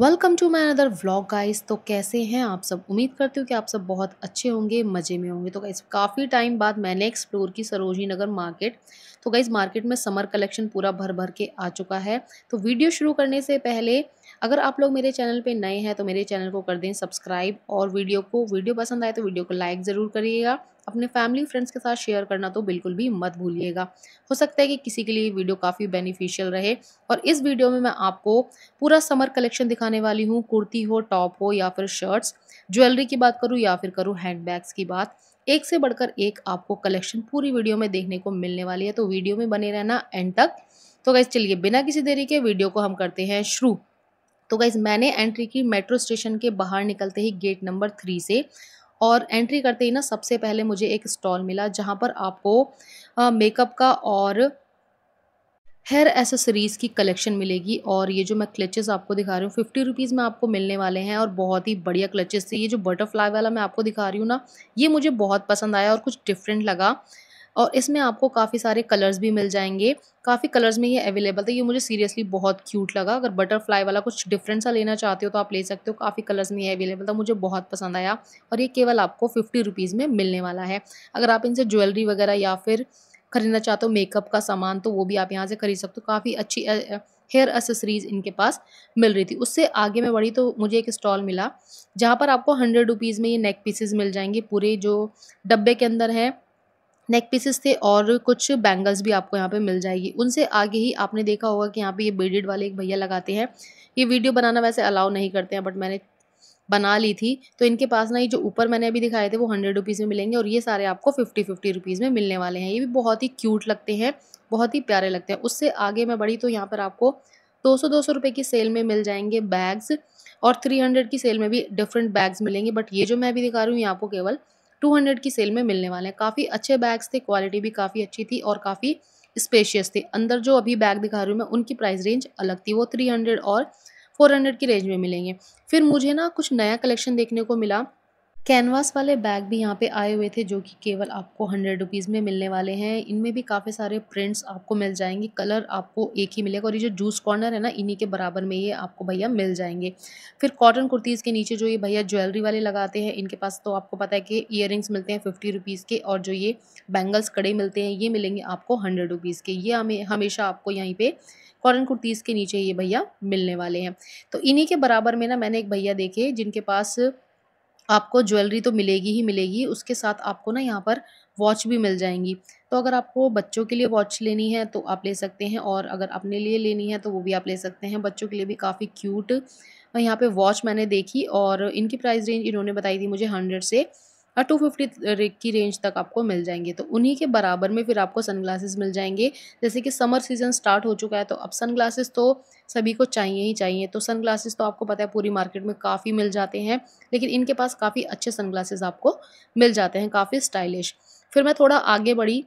welcome to my other vlog guys तो कैसे हैं आप सब उम्मीद करती हूँ कि आप सब बहुत अच्छे होंगे मज़े में होंगे तो गाइस काफ़ी टाइम बाद मैंने एक्सप्लोर की सरोजी नगर मार्केट तो गाइस मार्केट में समर कलेक्शन पूरा भर भर के आ चुका है तो वीडियो शुरू करने से पहले अगर आप लोग मेरे चैनल पे नए हैं तो मेरे चैनल को कर दें सब्सक्राइब और वीडियो को वीडियो पसंद आए तो वीडियो को लाइक ज़रूर करिएगा अपने फैमिली फ्रेंड्स के साथ शेयर करना तो बिल्कुल भी मत भूलिएगा हो सकता है कि किसी के लिए वीडियो काफ़ी बेनिफिशियल रहे और इस वीडियो में मैं आपको पूरा समर कलेक्शन दिखाने वाली हूँ कुर्ती हो टॉप हो या फिर शर्ट्स ज्वेलरी की बात करूँ या फिर करूँ हैंड की बात एक से बढ़कर एक आपको कलेक्शन पूरी वीडियो में देखने को मिलने वाली है तो वीडियो में बने रहना एंड तक तो गैस चलिए बिना किसी देरी के वीडियो को हम करते हैं शुरू तो गाइज़ मैंने एंट्री की मेट्रो स्टेशन के बाहर निकलते ही गेट नंबर थ्री से और एंट्री करते ही ना सबसे पहले मुझे एक स्टॉल मिला जहाँ पर आपको मेकअप का और हेयर एसेसरीज़ की कलेक्शन मिलेगी और ये जो मैं क्लचेस आपको दिखा रही हूँ फिफ्टी रुपीज़ में आपको मिलने वाले हैं और बहुत ही बढ़िया क्लचेस थे ये जो बटरफ्लाई वाला मैं आपको दिखा रही हूँ ना ये मुझे बहुत पसंद आया और कुछ डिफरेंट लगा और इसमें आपको काफ़ी सारे कलर्स भी मिल जाएंगे काफ़ी कलर्स में ये अवेलेबल था ये मुझे सीरियसली बहुत क्यूट लगा अगर बटरफ्लाई वाला कुछ डिफरेंट सा लेना चाहते हो तो आप ले सकते हो काफ़ी कलर्स में ये अवेलेबल था मुझे बहुत पसंद आया और ये केवल आपको फिफ्टी रुपीज़ में मिलने वाला है अगर आप इनसे ज्वेलरी वगैरह या फिर खरीदना चाहते हो मेकअप का सामान तो वो भी आप यहाँ से खरीद सकते हो काफ़ी अच्छी हेयर एसेसरीज़ इनके पास मिल रही थी उससे आगे मैं बढ़ी तो मुझे एक स्टॉल मिला जहाँ पर आपको हंड्रेड रुपीज़ में ये नेक पीसेज मिल जाएंगे पूरे जो डब्बे के अंदर हैं नेक पीसेस थे और कुछ बैंगल्स भी आपको यहाँ पे मिल जाएगी उनसे आगे ही आपने देखा होगा कि यहाँ पे ये बेडेड वाले एक भैया लगाते हैं ये वीडियो बनाना वैसे अलाउ नहीं करते हैं बट मैंने बना ली थी तो इनके पास ना ये जो ऊपर मैंने अभी दिखाए थे वो हंड्रेड रुपीज़ में मिलेंगे और ये सारे आपको फिफ्टी फिफ्टी रुपीज़ में मिलने वाले हैं ये भी बहुत ही क्यूट लगते हैं बहुत ही प्यारे लगते हैं उससे आगे मैं बढ़ी तो यहाँ पर आपको दो सौ दो सौ रुपये की सेल में मिल जाएंगे बैग्स और थ्री हंड्रेड की सेल में भी डिफरेंट बैग्स मिलेंगे बट ये जो मैं अभी दिखा रही हूँ ये आपको केवल 200 की सेल में मिलने वाले हैं काफ़ी अच्छे बैग्स थे क्वालिटी भी काफ़ी अच्छी थी और काफ़ी स्पेशियस थे अंदर जो अभी बैग दिखा रही हूँ मैं उनकी प्राइस रेंज अलग थी वो 300 और 400 की रेंज में मिलेंगे फिर मुझे ना कुछ नया कलेक्शन देखने को मिला कैनवास वाले बैग भी यहाँ पे आए हुए थे जो कि केवल आपको हंड्रेड रुपीज़ में मिलने वाले हैं इनमें भी काफ़ी सारे प्रिंट्स आपको मिल जाएंगे कलर आपको एक ही मिलेगा और ये जो जूस कॉर्नर है ना इन्हीं के बराबर में ये आपको भैया मिल जाएंगे फिर कॉटन कुर्तीज़ के नीचे जो ये भैया ज्वेलरी वाले लगाते हैं इनके पास तो आपको पता है कि ईयर मिलते हैं फिफ्टी रुपीज़ के और जो ये बैंगल्स कड़े मिलते हैं ये मिलेंगे आपको हंड्रेड रुपीज़ के ये हमें हमेशा आपको यहीं पर कॉटन कुर्तीज़ के नीचे ये भैया मिलने वाले हैं तो इन्हीं के बराबर में ना मैंने एक भैया देखे जिनके पास आपको ज्वेलरी तो मिलेगी ही मिलेगी उसके साथ आपको ना यहाँ पर वॉच भी मिल जाएंगी तो अगर आपको बच्चों के लिए वॉच लेनी है तो आप ले सकते हैं और अगर अपने लिए लेनी है तो वो भी आप ले सकते हैं बच्चों के लिए भी काफ़ी क्यूट यहाँ पे वॉच मैंने देखी और इनकी प्राइस रेंज इन्होंने बताई थी मुझे हंड्रेड से टू फिफ्टी की रेंज तक आपको मिल जाएंगे तो उन्हीं के बराबर में फिर आपको सनग्लासेस मिल जाएंगे जैसे कि समर सीजन स्टार्ट हो चुका है तो अब सनग्लासेस तो सभी को चाहिए ही चाहिए तो सनग्लासेस तो आपको पता है पूरी मार्केट में काफ़ी मिल जाते हैं लेकिन इनके पास काफ़ी अच्छे सनग्लासेस आपको मिल जाते हैं काफ़ी स्टाइलिश फिर मैं थोड़ा आगे बढ़ी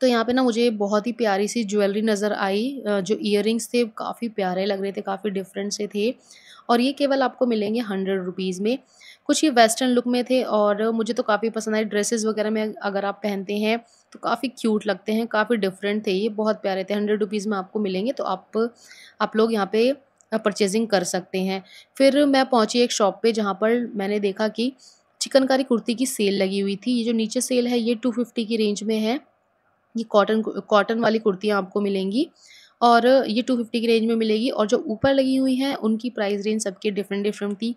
तो यहाँ पे ना मुझे बहुत ही प्यारी सी ज्वेलरी नज़र आई जो इयर थे काफ़ी प्यारे लग रहे थे काफ़ी डिफरेंट से थे और ये केवल आपको मिलेंगे हंड्रेड रुपीज़ में कुछ ये वेस्टर्न लुक में थे और मुझे तो काफ़ी पसंद आए ड्रेसेस वगैरह में अगर आप पहनते हैं तो काफ़ी क्यूट लगते हैं काफ़ी डिफरेंट थे ये बहुत प्यारे थे हंड्रेड रुपीज़ में आपको मिलेंगे तो आप आप लोग यहाँ पे परचेजिंग कर सकते हैं फिर मैं पहुँची एक शॉप पे जहाँ पर मैंने देखा कि चिकनकारी कुर्ती की सेल लगी हुई थी ये जो नीचे सेल है ये टू फिफ्टी की रेंज में है ये कॉटन कॉटन वाली कुर्तियाँ आपको मिलेंगी और ये टू फिफ्टी की रेंज में मिलेगी और जो ऊपर लगी हुई हैं उनकी प्राइस रेंज सबके डिफरेंट डिफरेंट थी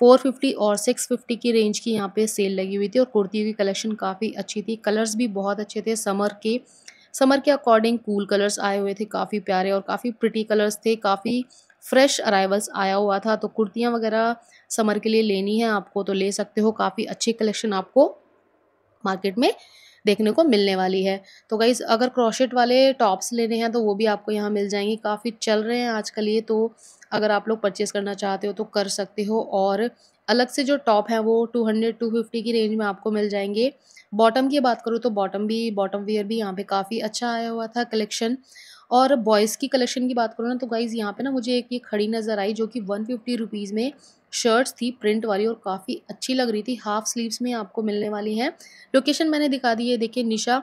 450 और 650 की रेंज की यहाँ पे सेल लगी हुई थी और कुर्तियों की कलेक्शन काफ़ी अच्छी थी कलर्स भी बहुत अच्छे थे समर के समर के अकॉर्डिंग कूल कलर्स आए हुए थे काफ़ी प्यारे और काफ़ी प्रिटी कलर्स थे काफ़ी फ्रेश अराइवल्स आया हुआ था तो कुर्तियाँ वगैरह समर के लिए लेनी है आपको तो ले सकते हो काफ़ी अच्छी कलेक्शन आपको मार्केट में देखने को मिलने वाली है तो गाइज अगर क्रोशेट वाले टॉप्स लेने हैं तो वो भी आपको यहाँ मिल जाएंगे काफ़ी चल रहे हैं आजकल ये तो अगर आप लोग परचेस करना चाहते हो तो कर सकते हो और अलग से जो टॉप है वो टू हंड्रेड टू फिफ्टी की रेंज में आपको मिल जाएंगे बॉटम की बात करूँ तो बॉटम भी बॉटम वेयर भी यहाँ पे काफ़ी अच्छा आया हुआ था कलेक्शन और बॉयज़ की कलेक्शन की बात करूँ ना तो गाइज़ यहाँ पे ना मुझे एक ये खड़ी नज़र आई जो कि वन फिफ्टी रुपीज़ में शर्ट्स थी प्रिंट वाली और काफ़ी अच्छी लग रही थी हाफ स्लीव्स में आपको मिलने वाली हैं लोकेशन मैंने दिखा दी है देखिए निशा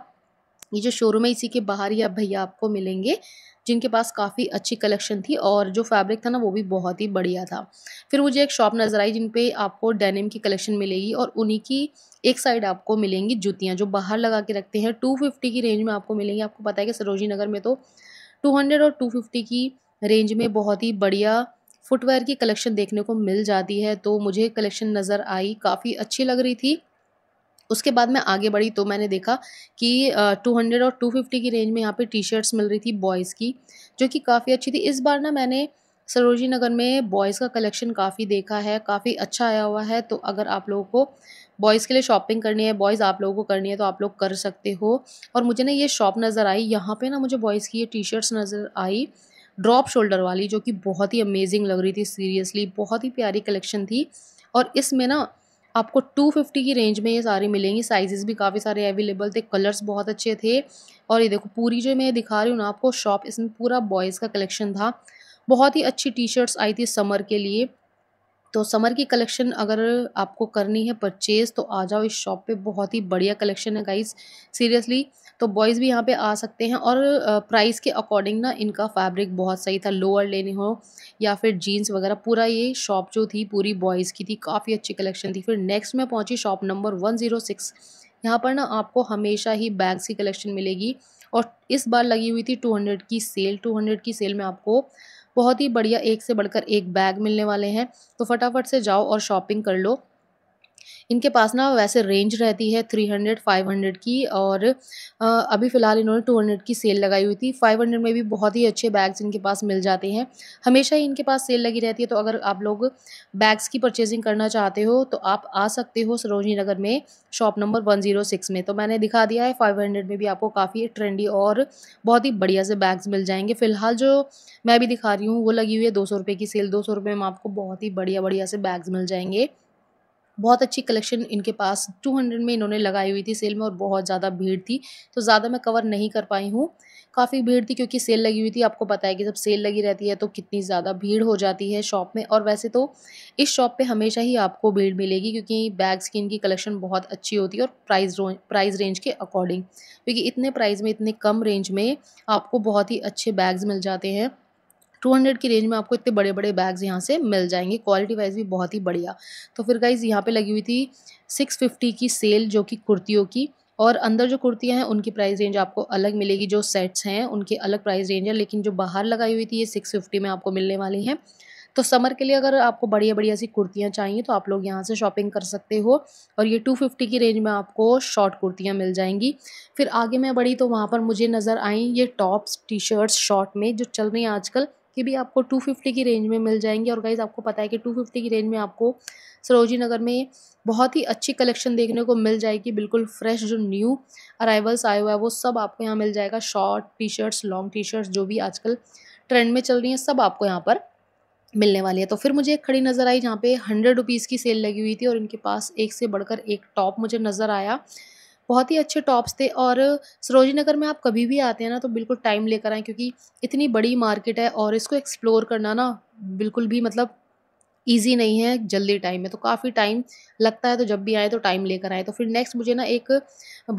ये जो शोरूम है इसी के बाहर ही अब भैया आपको मिलेंगे जिनके पास काफ़ी अच्छी कलेक्शन थी और जो फैब्रिक था ना वो भी बहुत ही बढ़िया था फिर मुझे एक शॉप नज़र आई जिन पे आपको डेनिम की कलेक्शन मिलेगी और उन्हीं की एक साइड आपको मिलेंगी जूतियाँ जो बाहर लगा के रखते हैं टू फिफ्टी की रेंज में आपको मिलेंगी आपको पता है कि सरोजी नगर में तो टू हंड्रेड और टू फिफ्टी की रेंज में बहुत ही बढ़िया फुटवेयर की कलेक्शन देखने को मिल जाती है तो मुझे कलेक्शन नज़र आई काफ़ी अच्छी लग रही थी उसके बाद मैं आगे बढ़ी तो मैंने देखा कि टू हंड्रेड और टू फिफ्टी की रेंज में यहाँ पे टी शर्ट्स मिल रही थी बॉयज़ की जो कि काफ़ी अच्छी थी इस बार ना मैंने सरोजी नगर में बॉयज़ का कलेक्शन काफ़ी देखा है काफ़ी अच्छा आया हुआ है तो अगर आप लोगों को बॉयज़ के लिए शॉपिंग करनी है बॉयज़ आप लोगों को करनी है तो आप लोग कर सकते हो और मुझे ना ये शॉप नज़र आई यहाँ पे ना मुझे बॉयज़ की ये टी शर्ट्स नज़र आई ड्रॉप शोल्डर वाली जो कि बहुत ही अमेजिंग लग रही थी सीरियसली बहुत ही प्यारी कलेक्शन थी और इसमें ना आपको टू फिफ्टी की रेंज में ये सारी मिलेंगी साइजेस भी काफ़ी सारे अवेलेबल थे कलर्स बहुत अच्छे थे और ये देखो पूरी जो मैं दिखा रही हूँ ना आपको शॉप इसमें पूरा बॉयज़ का कलेक्शन था बहुत ही अच्छी टी शर्ट्स आई थी समर के लिए तो समर की कलेक्शन अगर आपको करनी है परचेज़ तो आ जाओ इस शॉप पे बहुत ही बढ़िया कलेक्शन है गाइस सीरियसली तो बॉयज़ भी यहाँ पे आ सकते हैं और प्राइस के अकॉर्डिंग ना इनका फैब्रिक बहुत सही था लोअर लेने हो या फिर जीन्स वगैरह पूरा ये शॉप जो थी पूरी बॉयज़ की थी काफ़ी अच्छी कलेक्शन थी फिर नेक्स्ट में पहुँची shop number one zero six यहाँ पर ना आपको हमेशा ही बैग्स की कलेक्शन मिलेगी और इस बार लगी हुई थी टू हंड्रेड की सेल टू हंड्रेड की सेल में आपको बहुत ही बढ़िया एक से बढ़कर एक बैग मिलने वाले हैं तो फटाफट से जाओ और शॉपिंग कर लो इनके पास ना वैसे रेंज रहती है थ्री हंड्रेड फाइव हंड्रेड की और अभी फ़िलहाल इन्होंने टू हंड्रेड की सेल लगाई हुई थी फाइव हंड्रेड में भी बहुत ही अच्छे बैग्स इनके पास मिल जाते हैं हमेशा ही इनके पास सेल लगी रहती है तो अगर आप लोग बैग्स की परचेजिंग करना चाहते हो तो आप आ सकते हो सरोजनी नगर में shop number one zero six में तो मैंने दिखा दिया है फाइव हंड्रेड में भी आपको काफ़ी ट्रेंडी और बहुत ही बढ़िया से बैग्स मिल जाएंगे फ़िलहाल जो मैं अभी दिखा रही हूँ वो लगी हुई है दो सौ रुपये की सेल दो सौ रुपये में आपको बहुत ही बढ़िया बढ़िया से बैग्स मिल जाएंगे बहुत अच्छी कलेक्शन इनके पास टू हंड्रेड में इन्होंने लगाई हुई थी सेल में और बहुत ज़्यादा भीड़ थी तो ज़्यादा मैं कवर नहीं कर पाई हूँ काफ़ी भीड़ थी क्योंकि सेल लगी हुई थी आपको पता है कि जब सेल लगी रहती है तो कितनी ज़्यादा भीड़ हो जाती है शॉप में और वैसे तो इस शॉप पे हमेशा ही आपको भीड़ मिलेगी क्योंकि बैग्स की इनकी कलेक्शन बहुत अच्छी होती है और प्राइस प्राइस रेंज के अकॉर्डिंग क्योंकि इतने प्राइस में इतने कम रेंज में आपको बहुत ही अच्छे बैग्स मिल जाते हैं टू हंड्रेड की रेंज में आपको इतने बड़े बड़े बैग्स यहाँ से मिल जाएंगे क्वालिटी वाइज भी बहुत ही बढ़िया तो फिर गाइज़ यहाँ पर लगी हुई थी सिक्स फिफ्टी की सेल जो कि कुर्तियों की और अंदर जो कुर्तियाँ हैं उनकी प्राइस रेंज आपको अलग मिलेगी जो सेट्स हैं उनके अलग प्राइस रेंज है लेकिन जो बाहर लगाई हुई थी ये सिक्स फिफ्टी में आपको मिलने वाली हैं तो समर के लिए अगर आपको बढ़िया बढ़िया सी कुर्तियाँ चाहिए तो आप लोग यहाँ से शॉपिंग कर सकते हो और ये टू फिफ्टी की रेंज में आपको शॉर्ट कुर्तियाँ मिल जाएंगी फिर आगे मैं बढ़ी तो वहाँ पर मुझे नज़र आई ये टॉप्स टी शर्ट्स शॉर्ट में जो चल रही हैं आजकल ये भी आपको टू फिफ्टी की रेंज में मिल जाएंगे और गाइज़ आपको पता है कि टू फिफ्टी की रेंज में आपको सरोजी नगर में बहुत ही अच्छी कलेक्शन देखने को मिल जाएगी बिल्कुल फ्रेश जो न्यू अराइवल्स आए हुआ है वो सब आपको यहाँ मिल जाएगा short T shirts long T shirts जो भी आजकल ट्रेंड में चल रही हैं सब आपको यहाँ पर मिलने वाली है तो फिर मुझे एक खड़ी नज़र आई जहाँ पे हंड्रेड रुपीज़ की सेल लगी हुई थी और इनके पास एक से बढ़कर एक टॉप मुझे नज़र आया बहुत ही अच्छे टॉप्स थे और सरोजी नगर में आप कभी भी आते हैं ना तो बिल्कुल टाइम लेकर आएँ क्योंकि इतनी बड़ी मार्केट है और इसको एक्सप्लोर करना ना बिल्कुल भी मतलब ईजी नहीं है जल्दी टाइम में तो काफ़ी टाइम लगता है तो जब भी आए तो टाइम लेकर आए तो फिर नेक्स्ट मुझे ना एक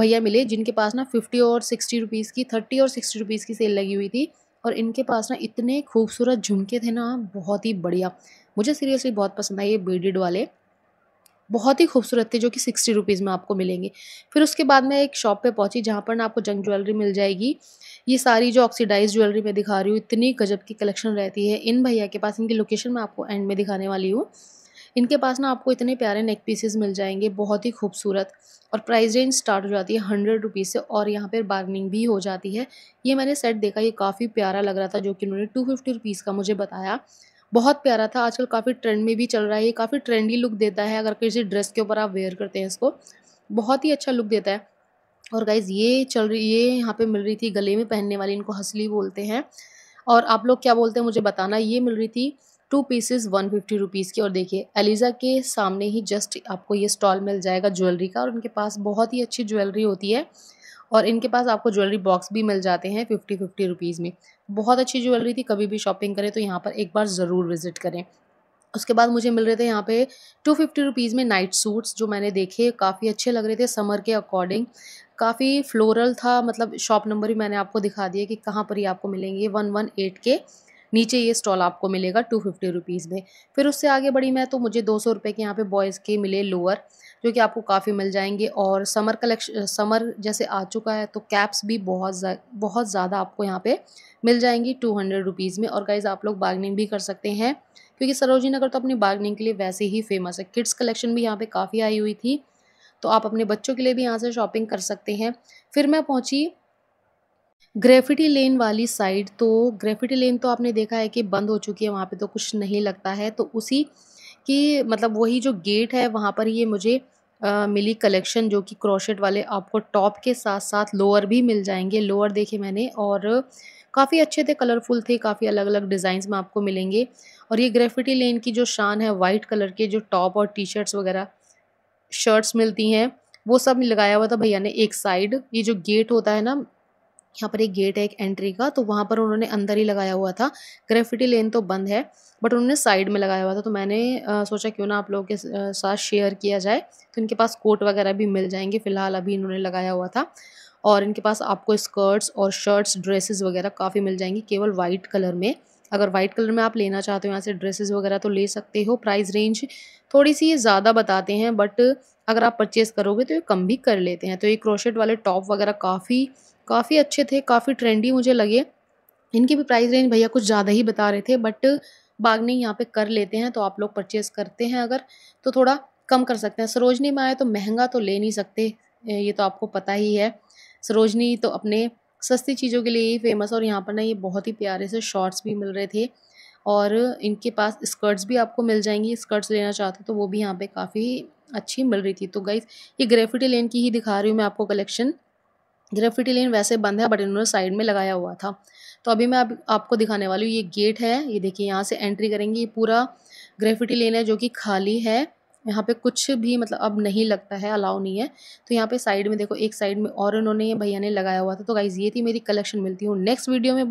भैया मिले जिनके पास ना फिफ्टी और सिक्सटी रुपीज़ की थर्टी और सिक्सटी रुपीज़ की सेल लगी हुई थी और इनके पास ना इतने खूबसूरत झुमके थे ना बहुत ही बढ़िया मुझे सीरियसली बहुत पसंद आए ये बेडिड वाले बहुत ही खूबसूरत थे जो कि सिक्सटी रुपीज़ में आपको मिलेंगे फिर उसके बाद मैं एक शॉप पे पहुंची जहाँ पर ना आपको जंग ज्वेलरी मिल जाएगी ये सारी जो ऑक्सीडाइज ज्वेलरी मैं दिखा रही हूँ इतनी गजब की कलेक्शन रहती है इन भैया के पास इनकी लोकेशन मैं आपको एंड में दिखाने वाली हूँ इनके पास ना आपको इतने प्यारे नेक पीसेज मिल जाएंगे बहुत ही खूबसूरत और प्राइस रेंज स्टार्ट हो जाती है हंड्रेड रुपीज़ से और यहाँ पर बार्गनिंग भी हो जाती है ये मैंने सेट देखा ये काफ़ी प्यारा लग रहा था जो कि उन्होंने टू फिफ्टी रुपीज़ का मुझे बताया बहुत प्यारा था आजकल काफ़ी ट्रेंड में भी चल रहा है ये काफ़ी ट्रेंडी लुक देता है अगर किसी ड्रेस के ऊपर आप वेयर करते हैं इसको बहुत ही अच्छा लुक देता है और गाइज़ ये चल रही ये यहाँ पे मिल रही थी गले में पहनने वाली इनको हसली बोलते हैं और आप लोग क्या बोलते हैं मुझे बताना ये मिल रही थी two pieces one fifty rupees की और देखिए एलिज़ा के सामने ही जस्ट आपको ये स्टॉल मिल जाएगा ज्वेलरी का और उनके पास बहुत ही अच्छी ज्वेलरी होती है और इनके पास आपको ज्वेलरी बॉक्स भी मिल जाते हैं फिफ्टी फिफ्टी रुपीज़ में बहुत अच्छी ज्वेलरी थी कभी भी शॉपिंग करें तो यहाँ पर एक बार ज़रूर विज़िट करें उसके बाद मुझे मिल रहे थे यहाँ पे टू फिफ्टी रुपीज़ में नाइट सूट्स जो मैंने देखे काफ़ी अच्छे लग रहे थे समर के अकॉर्डिंग काफ़ी फ्लोरल था मतलब शॉप नंबर भी मैंने आपको दिखा दिया कि कहाँ पर ही आपको मिलेंगे वन वन एट के नीचे ये स्टॉल आपको मिलेगा टू फिफ्टी रुपीज़ में फिर उससे आगे बढ़ी मैं तो मुझे दो सौ रुपये के यहाँ पे बॉयज़ के मिले लोअर जो कि आपको काफ़ी मिल जाएंगे और समर कलेक्शन समर जैसे आ चुका है तो कैप्स भी बहुत जा, बहुत ज़्यादा आपको यहाँ पे मिल जाएंगी टू हंड्रेड रुपीज़ में और गाइज आप लोग बार्गनिंग भी कर सकते हैं क्योंकि सरोजी नगर तो अपनी बार्गनिंग के लिए वैसे ही फेमस है किड्स कलेक्शन भी यहाँ पर काफ़ी आई हुई थी तो आप अपने बच्चों के लिए भी यहाँ से शॉपिंग कर सकते हैं फिर मैं पहुँची ग्रेफिटी लेन वाली साइड तो ग्रेफिटी लेन तो आपने देखा है कि बंद हो चुकी है वहाँ पे तो कुछ नहीं लगता है तो उसी की मतलब वही जो गेट है वहाँ पर ये मुझे आ, मिली कलेक्शन जो कि क्रोशेट वाले आपको टॉप के साथ साथ लोअर भी मिल जाएंगे लोअर देखे मैंने और काफ़ी अच्छे थे कलरफुल थे काफ़ी अलग अलग डिज़ाइंस में आपको मिलेंगे और ये ग्रेफिटी लेन की जो शान है वाइट कलर के जो टॉप और टी शर्ट्स वगैरह शर्ट्स मिलती हैं वो सब लगाया हुआ था भैया ने एक साइड ये जो गेट होता है ना यहाँ पर एक गेट है एक एंट्री का तो वहाँ पर उन्होंने अंदर ही लगाया हुआ था ग्रेफिटी लेन तो बंद है बट उन्होंने साइड में लगाया हुआ था तो मैंने आ, सोचा क्यों ना आप लोगों के साथ शेयर किया जाए तो इनके पास कोट वगैरह भी मिल जाएंगे फ़िलहाल अभी इन्होंने लगाया हुआ था और इनके पास आपको स्कर्ट्स और शर्ट्स ड्रेसेस वगैरह काफ़ी मिल जाएंगी केवल वाइट कलर में अगर वाइट कलर में आप लेना चाहते हो यहाँ से ड्रेसेस वगैरह तो ले सकते हो प्राइस रेंज थोड़ी सी ये ज़्यादा बताते हैं बट अगर आप परचेज़ करोगे तो ये कम भी कर लेते हैं तो ये क्रोशेट वाले टॉप वगैरह काफ़ी काफ़ी अच्छे थे काफ़ी ट्रेंडी मुझे लगे इनकी भी प्राइस रेंज भैया कुछ ज़्यादा ही बता रहे थे बट बागनिंग यहाँ पे कर लेते हैं तो आप लोग परचेस करते हैं अगर तो थोड़ा कम कर सकते हैं सरोजनी में आए तो महंगा तो ले नहीं सकते ये तो आपको पता ही है सरोजनी तो अपने सस्ती चीज़ों के लिए ही फेमस और यहाँ पर ना ये बहुत ही प्यारे से शॉर्ट्स भी मिल रहे थे और इनके पास स्कर्ट्स भी आपको मिल जाएंगी स्कर्ट्स लेना चाहते तो वो भी यहाँ पे काफ़ी अच्छी मिल रही थी तो गाइज ये ग्रेफिटी लेन की ही दिखा रही हूँ मैं आपको कलेक्शन ग्रेफिटी लेन वैसे बंद है बट इन्होंने साइड में लगाया हुआ था तो अभी मैं आप, आपको दिखाने वाली हूँ ये गेट है ये देखिए यहाँ से एंट्री करेंगे ये पूरा ग्रेफिटी लेन है जो कि खाली है यहाँ पे कुछ भी मतलब अब नहीं लगता है अलाउ नहीं है तो यहाँ पे साइड में देखो एक साइड में और इन्होंने भैया ने लगाया हुआ था तो गाइज़ ये थी मेरी कलेक्शन मिलती हूँ नेक्स्ट वीडियो में